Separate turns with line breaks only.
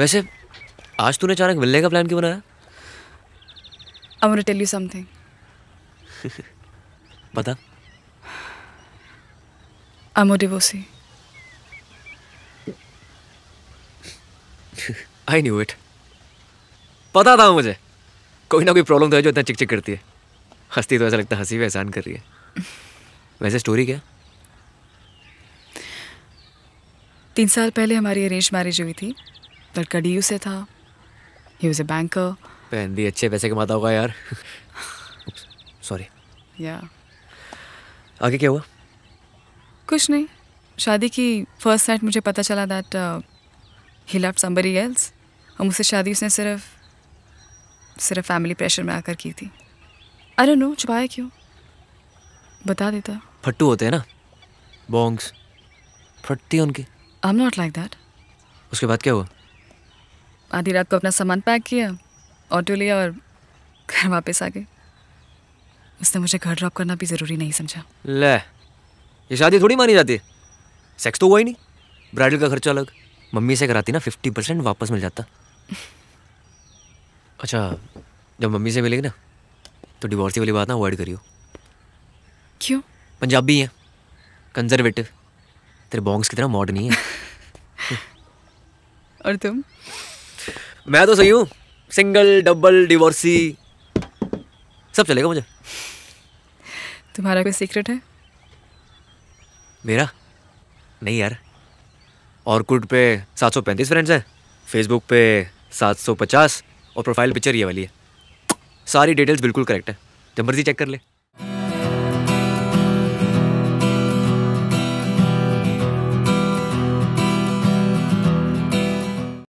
वैसे आज तूने अचानक मिलने का प्लान क्यों बनाया टेल यू समथिंग बता I am I knew it पता था मुझे कोई ना कोई प्रॉब्लम तो है जो इतना चिकचिक करती है हंसती तो ऐसा लगता है हंसी भी एहसान कर रही है वैसे स्टोरी क्या
तीन साल पहले हमारी अरेंज मैरिज हुई थी लड़का डी यू से था ही वॉज ए बैंकर
पहन अच्छे पैसे कमाता होगा यार सॉरी या आगे क्या हुआ
कुछ नहीं शादी की फर्स्ट नाइट मुझे पता चला that he love somebody else और मुझसे शादी उसने सिर्फ सिर्फ फैमिली प्रेशर में आकर की थी अरे नो छुपाया क्यों बता देता
फट्टू होते हैं ना बॉन्ग्स फटती है उनकी
I am not like that उसके बाद क्या हुआ आधी रात को अपना सामान पैक किया ऑटो लिया और घर वापस आ गए उसने मुझे घर ड्रॉप करना भी ज़रूरी नहीं समझा
ले ये शादी थोड़ी मानी जाती सेक्स तो हुआ ही नहीं ब्राइडल का खर्चा अलग मम्मी से कराती ना फिफ्टी परसेंट वापस मिल जाता अच्छा जब मम्मी से मिलेगी ना तो डिवोर्स वाली बात ना अवॉइड करियो क्यों पंजाबी है कंजर्वेटिव तेरे बॉन्ग्स की तरह मॉडर्न ही है और तुम मैं तो सही हूँ सिंगल डबल डिवोर्सी सब चलेगा मुझे
तुम्हारा कोई सीक्रेट है
मेरा नहीं यार ऑर्कुड पे सात सौ पैंतीस फ्रेंड्स हैं फेसबुक पे सात सौ पचास और प्रोफाइल पिक्चर ये वाली है सारी डिटेल्स बिल्कुल करेक्ट है जब मर्जी चेक कर ले